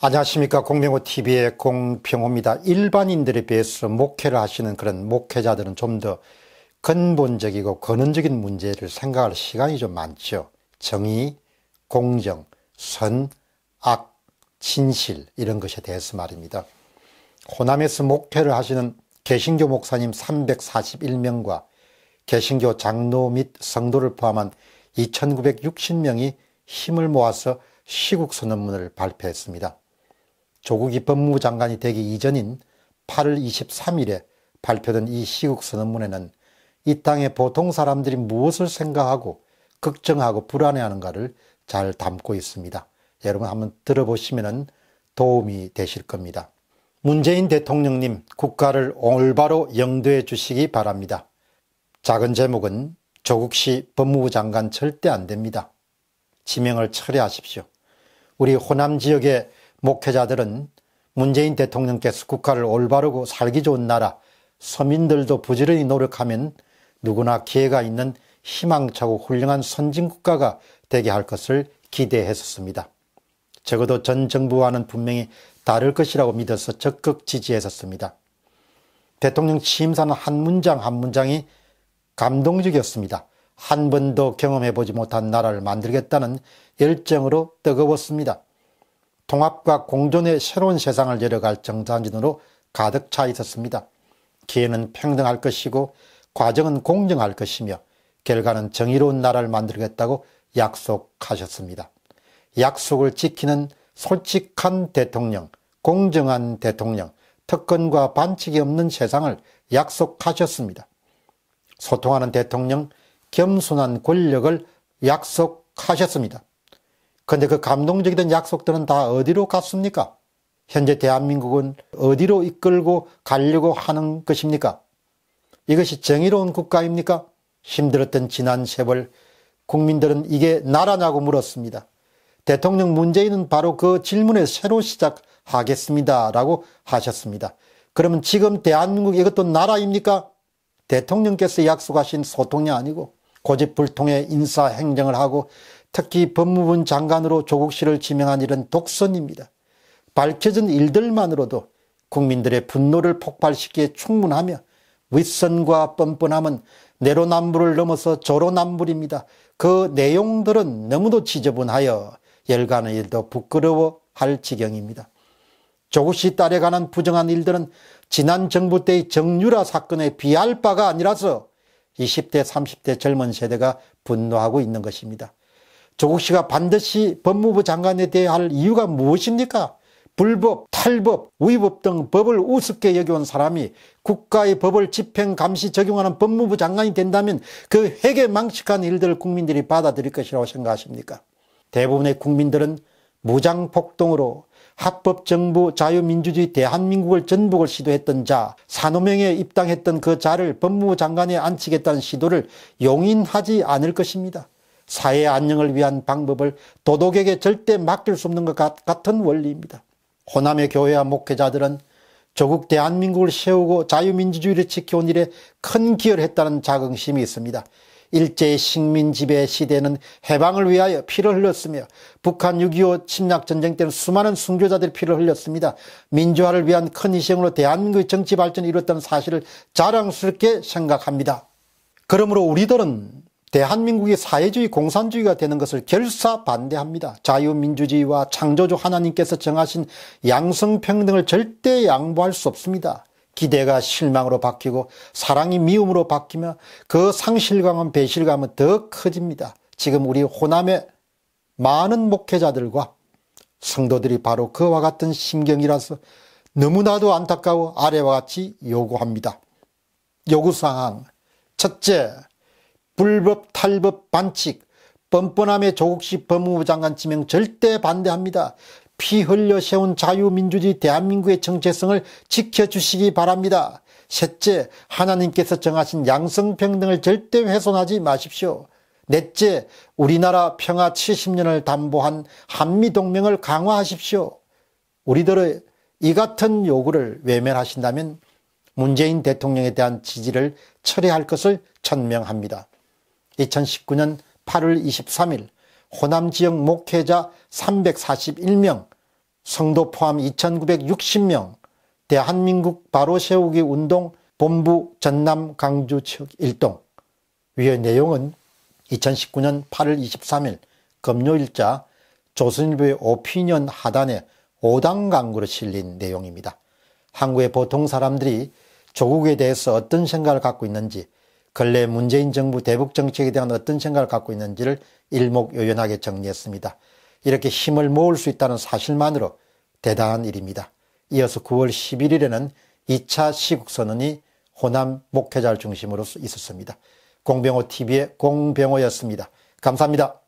안녕하십니까 공병호 TV의 공병호입니다. 일반인들에 비해서 목회를 하시는 그런 목회자들은 좀 더 근본적이고 근원적인 문제를 생각할 시간이 좀 많죠. 정의, 공정, 선, 악, 진실 이런 것에 대해서 말입니다. 호남에서 목회를 하시는 개신교 목사님 341명과 개신교 장로 및 성도를 포함한 2,960명이 힘을 모아서 시국 선언문을 발표했습니다. 조국이 법무부 장관이 되기 이전인 8월 23일에 발표된 이 시국 선언문에는 이 땅의 보통 사람들이 무엇을 생각하고 걱정하고 불안해하는가를 잘 담고 있습니다. 여러분 한번 들어보시면 도움이 되실 겁니다. 문재인 대통령님 국가를 올바로 영도해 주시기 바랍니다. 작은 제목은 조국시 법무부 장관 절대 안됩니다. 지명을 철회하십시오. 우리 호남 지역에 목회자들은 문재인 대통령께서 국가를 올바르고 살기 좋은 나라, 서민들도 부지런히 노력하면 누구나 기회가 있는 희망차고 훌륭한 선진국가가 되게 할 것을 기대했었습니다. 적어도 전 정부와는 분명히 다를 것이라고 믿어서 적극 지지했었습니다. 대통령 취임사는 한 문장 한 문장이 감동적이었습니다. 한 번도 경험해보지 못한 나라를 만들겠다는 열정으로 뜨거웠습니다. 통합과 공존의 새로운 세상을 열어갈 정상진으로 가득 차 있었습니다. 기회는 평등할 것이고 과정은 공정할 것이며 결과는 정의로운 나라를 만들겠다고 약속하셨습니다. 약속을 지키는 솔직한 대통령, 공정한 대통령, 특권과 반칙이 없는 세상을 약속하셨습니다. 소통하는 대통령, 겸손한 권력을 약속하셨습니다. 근데 그 감동적이던 약속들은 다 어디로 갔습니까? 현재 대한민국은 어디로 이끌고 가려고 하는 것입니까? 이것이 정의로운 국가입니까? 힘들었던 지난 세월 국민들은 이게 나라냐고 물었습니다. 대통령 문재인은 바로 그 질문에 새로 시작하겠습니다. 라고 하셨습니다. 그러면 지금 대한민국 이것도 나라입니까? 대통령께서 약속하신 소통이 아니고 고집불통의 인사행정을 하고 특히 법무부 장관으로 조국 씨를 지명한 일은 독선입니다. 밝혀진 일들만으로도 국민들의 분노를 폭발시키기에 충분하며 윗선과 뻔뻔함은 내로남불을 넘어서 조로남불입니다. 그 내용들은 너무도 지저분하여 열간의 일도 부끄러워할 지경입니다. 조국 씨 딸에 관한 부정한 일들은 지난 정부 때의 정유라 사건에 비할 바가 아니라서 20대, 30대 젊은 세대가 분노하고 있는 것입니다. 조국 씨가 반드시 법무부 장관에 대해 할 이유가 무엇입니까? 불법, 탈법, 위법 등 법을 우습게 여겨온 사람이 국가의 법을 집행, 감시, 적용하는 법무부 장관이 된다면 그회에망측한 일들을 국민들이 받아들일 것이라고 생각하십니까? 대부분의 국민들은 무장폭동으로 합법정부 자유민주주의 대한민국을 전북을 시도했던 자, 산호명에 입당했던 그 자를 법무부 장관에 앉히겠다는 시도를 용인하지 않을 것입니다. 사회 안녕을 위한 방법을 도덕에게 절대 맡길 수 없는 것 같은 원리입니다. 호남의 교회와 목회자들은 조국 대한민국을 세우고 자유민주주의를 지켜온 일에 큰 기여를 했다는 자긍심이 있습니다. 일제의 식민 지배 시대는 해방을 위하여 피를 흘렸으며 북한 6.25 침략전쟁 때는 수많은 순교자들이 피를 흘렸습니다. 민주화를 위한 큰 희생으로 대한민국의 정치 발전이 이뤘다는 사실을 자랑스럽게 생각합니다. 그러므로 우리들은 대한민국이 사회주의 공산주의가 되는 것을 결사 반대합니다. 자유민주주의와 창조주 하나님께서 정하신 양성평등을 절대 양보할 수 없습니다. 기대가 실망으로 바뀌고 사랑이 미움으로 바뀌며 그 상실감은 배실감은 더 커집니다. 지금 우리 호남의 많은 목회자들과 성도들이 바로 그와 같은 심경이라서 너무나도 안타까워 아래와 같이 요구합니다. 요구사항 첫째 불법 탈법 반칙 뻔뻔함에 조국식 법무부 장관 지명 절대 반대합니다. 피 흘려 세운 자유민주주의 대한민국의 정체성을 지켜주시기 바랍니다. 셋째, 하나님께서 정하신 양성평등을 절대 훼손하지 마십시오. 넷째, 우리나라 평화 70년을 담보한 한미동맹을 강화하십시오. 우리들의 이 같은 요구를 외면하신다면 문재인 대통령에 대한 지지를 철회할 것을 천명합니다. 2019년 8월 23일 호남 지역 목회자 341명, 성도 포함 2,960명, 대한민국 바로 세우기 운동 본부 전남 강주 측 일동. 위의 내용은 2019년 8월 23일 금요일자 조선일보의 오피니언 하단에 5단강구로 실린 내용입니다. 한국의 보통 사람들이 조국에 대해서 어떤 생각을 갖고 있는지 근래 문재인 정부 대북 정책에 대한 어떤 생각을 갖고 있는지를 일목요연하게 정리했습니다. 이렇게 힘을 모을 수 있다는 사실만으로 대단한 일입니다. 이어서 9월 11일에는 2차 시국선언이 호남 목회자를 중심으로 있었습니다. 공병호 TV의 공병호였습니다. 감사합니다.